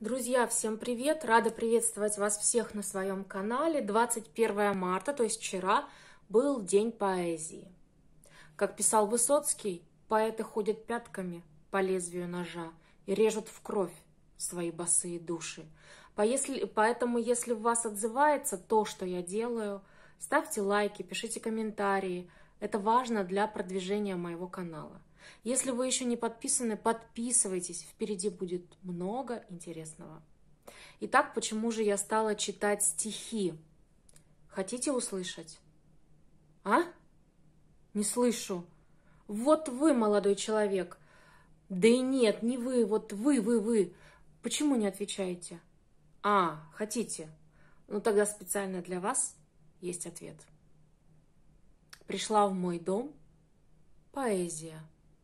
Друзья, всем привет! Рада приветствовать вас всех на своем канале. 21 марта, то есть вчера, был День поэзии. Как писал Высоцкий, поэты ходят пятками по лезвию ножа и режут в кровь свои босые души. поэтому, если в вас отзывается то, что я делаю, ставьте лайки, пишите комментарии. Это важно для продвижения моего канала. Если вы еще не подписаны, подписывайтесь, впереди будет много интересного. Итак, почему же я стала читать стихи? Хотите услышать? А? Не слышу. Вот вы, молодой человек. Да и нет, не вы, вот вы, вы, вы. Почему не отвечаете? А, хотите. Ну тогда специально для вас есть ответ. Пришла в мой дом поэзия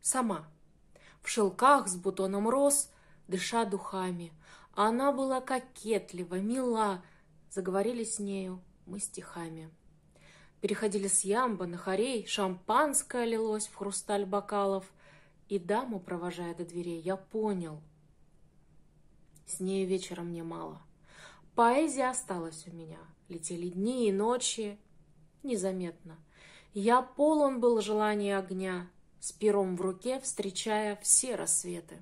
сама. В шелках с бутоном роз, дыша духами. она была кокетлива, мила. Заговорили с нею мы стихами. Переходили с ямба на хорей, шампанское лилось в хрусталь бокалов. И даму, провожая до дверей, я понял. С нею вечером немало. Поэзия осталась у меня. Летели дни и ночи незаметно. Я полон был желания огня, с пером в руке, встречая все рассветы.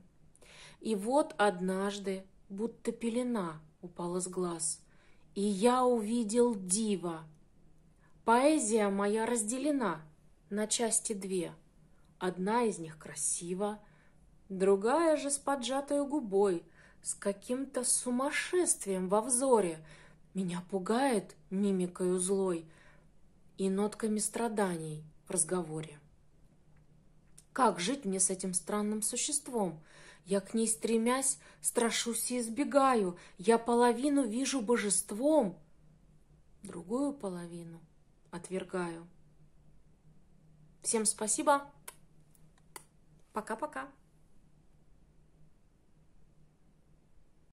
И вот однажды, будто пелена, упала с глаз, и я увидел дива. Поэзия моя разделена на части две. Одна из них красива, другая же с поджатой губой, с каким-то сумасшествием во взоре. Меня пугает мимикою злой и нотками страданий в разговоре. Как жить мне с этим странным существом? Я к ней стремясь, страшусь и избегаю. Я половину вижу божеством, другую половину отвергаю. Всем спасибо. Пока-пока.